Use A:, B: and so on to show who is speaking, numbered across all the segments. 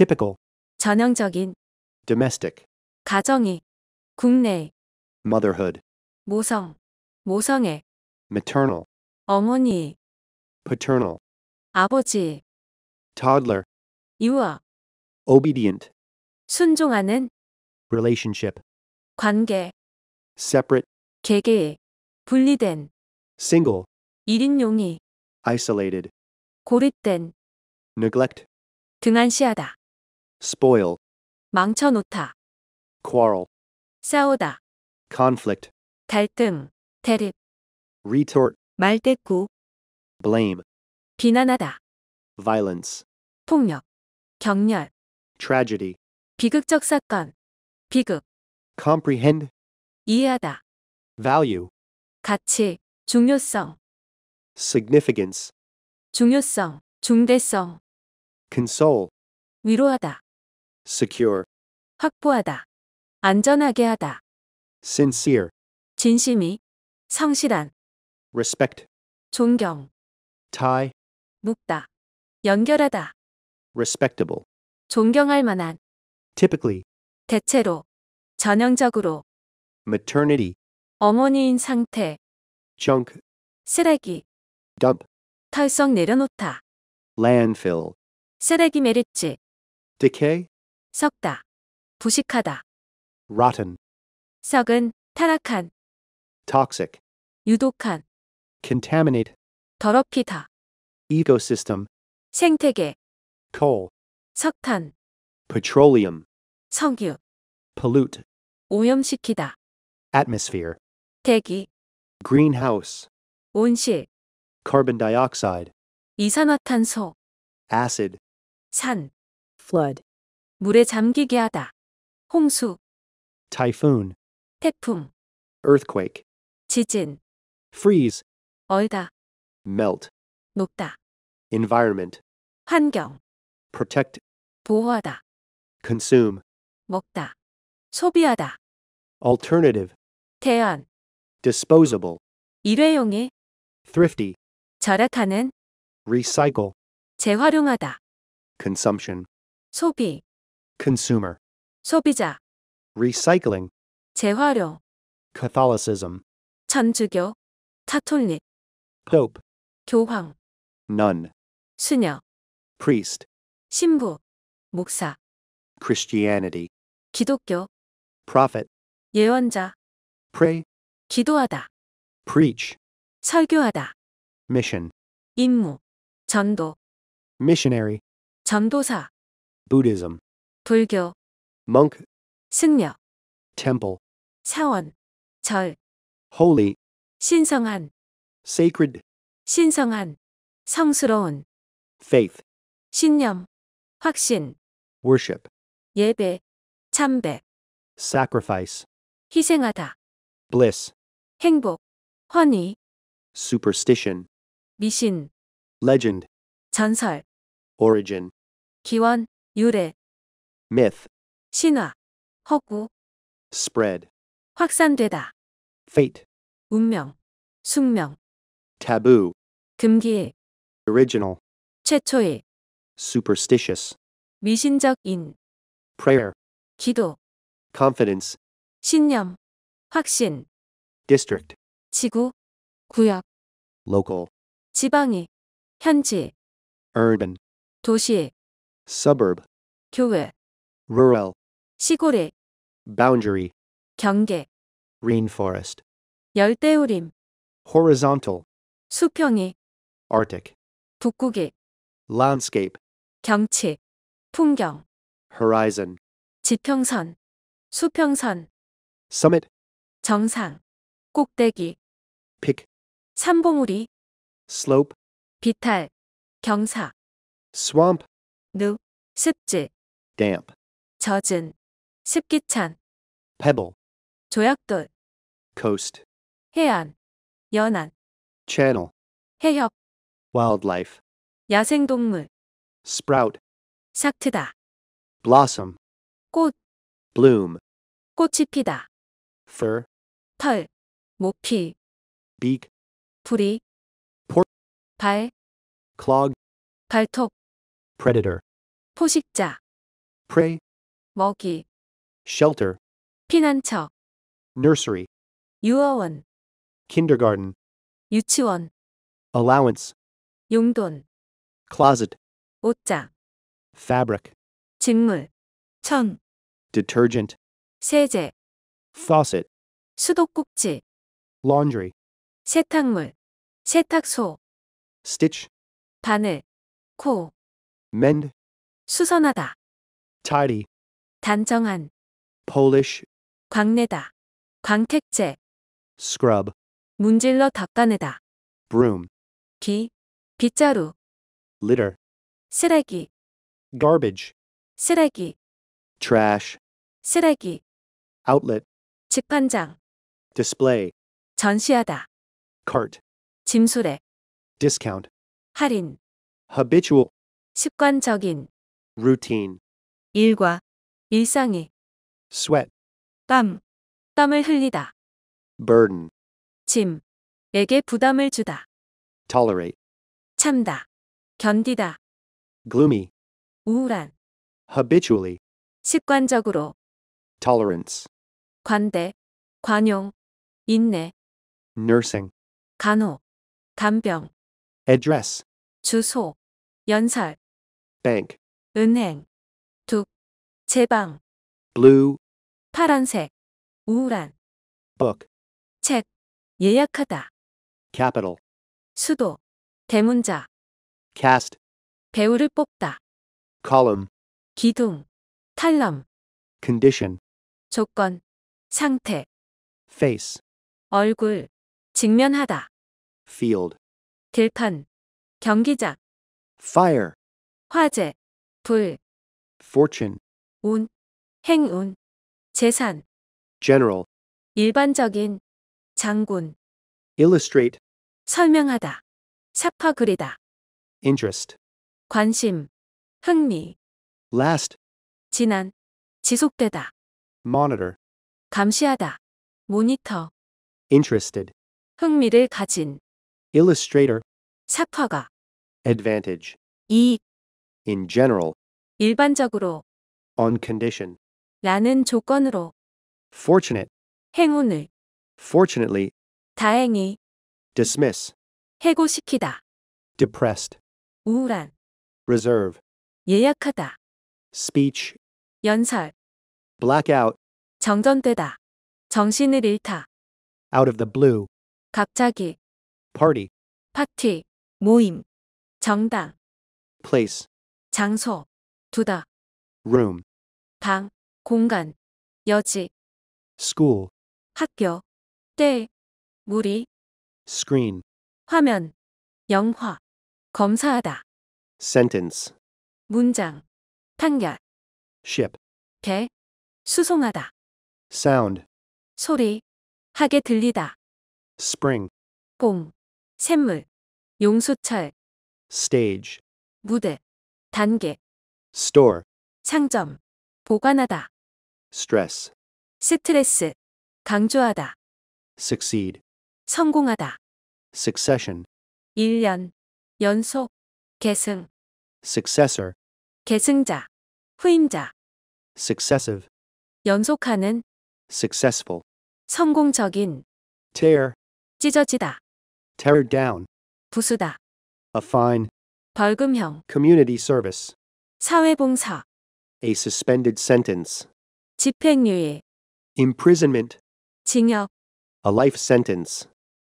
A: typical
B: 전형적인 domestic 가정이 국내 motherhood 모성 모성애 maternal 어머니 paternal 아버지 toddler 유아
A: obedient
B: 순종하는
A: relationship 관계 separate
B: 개개 분리된 single 1인용이
A: isolated
B: 고립된 neglect 등한시하다 spoil, 망쳐놓다, quarrel, 싸우다, conflict, 갈등, 대립, retort, 말대꾸, blame, 비난하다,
A: violence,
B: 폭력, 격렬, tragedy, 비극적 사건, 비극,
A: comprehend, 이해하다, value,
B: 가치, 중요성,
A: significance,
B: 중요성, 중대성, console, 위로하다, secure, 확보하다, 안전하게 하다,
A: sincere,
B: 진심이, 성실한, respect, 존경, tie, 묶다, 연결하다,
A: respectable,
B: 존경할 만한, typically, 대체로, 전형적으로,
A: maternity,
B: 어머니인 상태, junk, 쓰레기, dump, 털썩 내려놓다,
A: landfill,
B: 쓰레기 매립지, decay, 썩다, 부식하다. rotten, 썩은, 타락한,
A: toxic, 유독한, contaminate,
B: 더럽히다.
A: ecosystem,
B: 생태계, coal, 석탄,
A: petroleum, 석유, pollute,
B: 오염시키다.
A: atmosphere, 대기, greenhouse, 온실, carbon dioxide,
B: 이산화탄소, acid, 산, flood, 물에 잠기게 하다. 홍수,
A: typhoon, 태풍, earthquake, 지진, freeze, 얼다, melt, 녹다, environment, 환경, protect, 보호하다, consume,
B: 먹다, 소비하다,
A: alternative, 대안, disposable,
B: 일회용의, thrifty, 절약하는,
A: recycle,
B: 재활용하다,
A: consumption, 소비, consumer, 소비자, recycling,
B: 재활용,
A: Catholicism,
B: 천주교, 카톨릭, pope, 교황, nun, 수녀, priest, 신부, 목사,
A: Christianity, 기독교, prophet, 예언자, pray, 기도하다, preach,
B: 설교하다, mission, 임무, 전도, missionary, 전도사, Buddhism, 불교 monk 승려 temple 사원 절 holy 신성한 sacred 신성한 성스러운 faith 신념 확신 worship 예배 참배
A: sacrifice 희생하다 bliss
B: 행복 허니
A: superstition 미신 legend 전설 origin
B: 기원 유래 myth, 신화, 허구, spread, 확산되다, fate, 운명, 숙명, taboo, 금기의, original, 최초의,
A: superstitious,
B: 미신적인, prayer, 기도,
A: confidence,
B: 신념, 확신, district, 지구, 구역, local, 지방이, 현지, urban, 도시, suburb, 교회, rural 시골의 boundary 경계
A: rainforest
B: 열대우림
A: horizontal
B: 수평의 arctic 북극의
A: landscape
B: 경치 풍경
A: horizon
B: 지평선 수평선 summit 정상 꼭대기 peak 산봉우리 slope 비탈 경사 swamp 늪 습지 damp 젖은, 습기찬, pebble, 조약돌, coast, 해안, 연안, channel, 해협,
A: wildlife,
B: 야생동물, sprout, 싹트다, blossom, 꽃, bloom, 꽃이 피다, fur, 털, 모피, beak, 부리, port, 발, clog, 발톱, predator, 포식자, prey, 먹이 shelter, 피난처
A: nursery, 유아원 kindergarten, 유치원 allowance, 용돈 closet, 옷장 fabric, 직물 천 detergent, 세제 faucet,
B: 수도꼭지 laundry, 세탁물 세탁소 stitch, 바늘 코 mend, 수선하다 tidy, 단정한 Polish 광내다 광택제 scrub 문질러 닦아내다 broom 기 빗자루 litter 쓰레기 garbage 쓰레기 trash 쓰레기 outlet 직판장 display 전시하다 cart 짐수레 discount 할인 habitual 습관적인 routine 일과 일상이 sweat, 땀, 땀을 흘리다, burden, 짐에게 부담을 주다, tolerate, 참다, 견디다, gloomy, 우울한,
A: habitually,
B: 습관적으로,
A: tolerance,
B: 관대, 관용, 인내, nursing, 간호, 간병, address, 주소, 연설, bank, 은행 제방 blue 파란색 우울한 book 책 예약하다 capital 수도 대문자 cast 배우를 뽑다 column 기둥 칼럼 condition 조건 상태 face 얼굴 직면하다 field 들판 경기장 fire 화재 불 fortune 운, 행운, 재산, general, 일반적인, 장군,
A: illustrate,
B: 설명하다, 삽화 그리다, interest, 관심, 흥미, last, 지난, 지속되다, monitor, 감시하다, 모니터,
A: interested,
B: 흥미를 가진,
A: illustrator,
B: 삽화가,
A: advantage, 이익, in general,
B: 일반적으로,
A: on condition
B: 라는 조건으로 fortunate 행운을
A: fortunately
B: 다행히 dismiss 해고시키다
A: depressed 우울한 reserve
B: 예약하다
A: speech 연설 blackout
B: 정전되다 정신을 잃다
A: out of the blue
B: 갑자기 party 파티 모임 정당 place 장소 두다 room 방, 공간, 여지, school, 학교, 때, 무리, screen, 화면, 영화, 검사하다,
A: sentence,
B: 문장, 탄약, ship, 배, 수송하다, sound, 소리, 하게 들리다, spring, 꽁, 샘물, 용수철,
A: stage,
B: 무대, 단계, store, 상점 보관하다.
A: stress,
B: 스트레스. 강조하다.
A: succeed,
B: 성공하다.
A: succession,
B: 1년. 연속. 계승.
A: successor,
B: 계승자. 후임자.
A: successive,
B: 연속하는.
A: successful,
B: 성공적인. tear, 찢어지다.
A: tear down, 부수다. affine,
B: 벌금형.
A: community service.
B: 사회봉사.
A: a suspended sentence,
B: 집행유예,
A: imprisonment, 징역, a life sentence,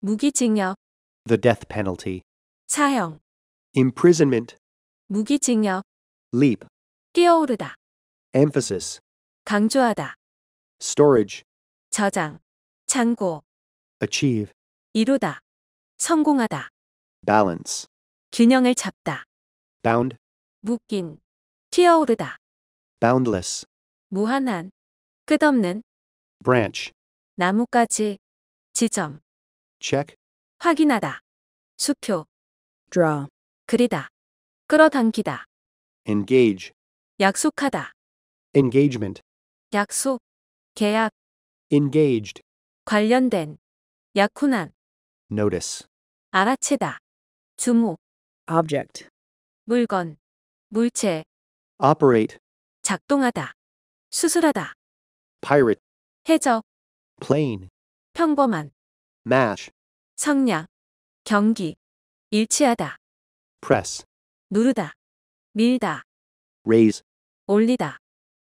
B: 무기징역,
A: the death penalty, 사형, imprisonment,
B: 무기징역, leap, 뛰어오르다,
A: emphasis,
B: 강조하다,
A: storage,
B: 저장, 창고, achieve, 이루다, 성공하다,
A: balance,
B: 균형을 잡다, bound, 묶인, 튀어오르다.
A: boundless,
B: 무한한, 끝없는, branch, 나뭇가지, 지점, check, 확인하다, 수표, draw, 그리다, 끌어당기다,
A: engage,
B: 약속하다,
A: engagement,
B: 약속, 계약,
A: engaged,
B: 관련된, 약혼한, notice, 알아채다, 주목, object, 물건, 물체,
A: operate,
B: 작동하다, 수술하다, pirate, 해적, plane, 평범한, mash, 성냥, 경기, 일치하다, press, 누르다, 밀다, raise, 올리다,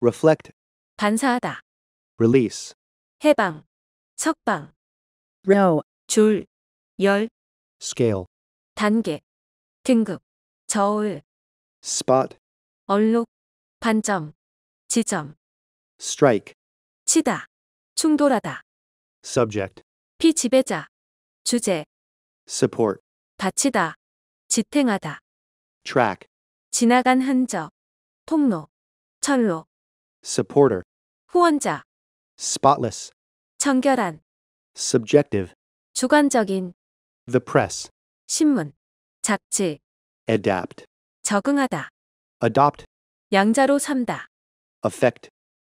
B: reflect, 반사하다, release, 해방, 석방, row, 줄, 열, scale, 단계, 등급, 저울, spot, 얼룩, 반점, 지점, strike, 치다, 충돌하다, subject, 피지배자, 주제, support, 바치다, 지탱하다, track, 지나간 흔적, 통로, 철로, supporter, 후원자,
A: spotless,
B: 청결한,
A: subjective,
B: 주관적인,
A: the press,
B: 신문, 잡지, adapt, 적응하다, adopt, 양자로 삼다. affect,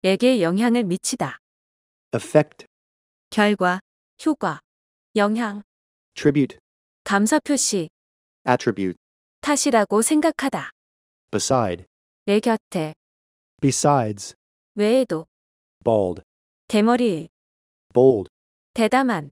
B: 에게 영향을 미치다. effect, 결과, 효과, 영향, tribute, 감사 표시, attribute, 탓이라고 생각하다. beside, 내 곁에,
A: besides, 외에도, bald,
B: 대머리, bold, 대담한,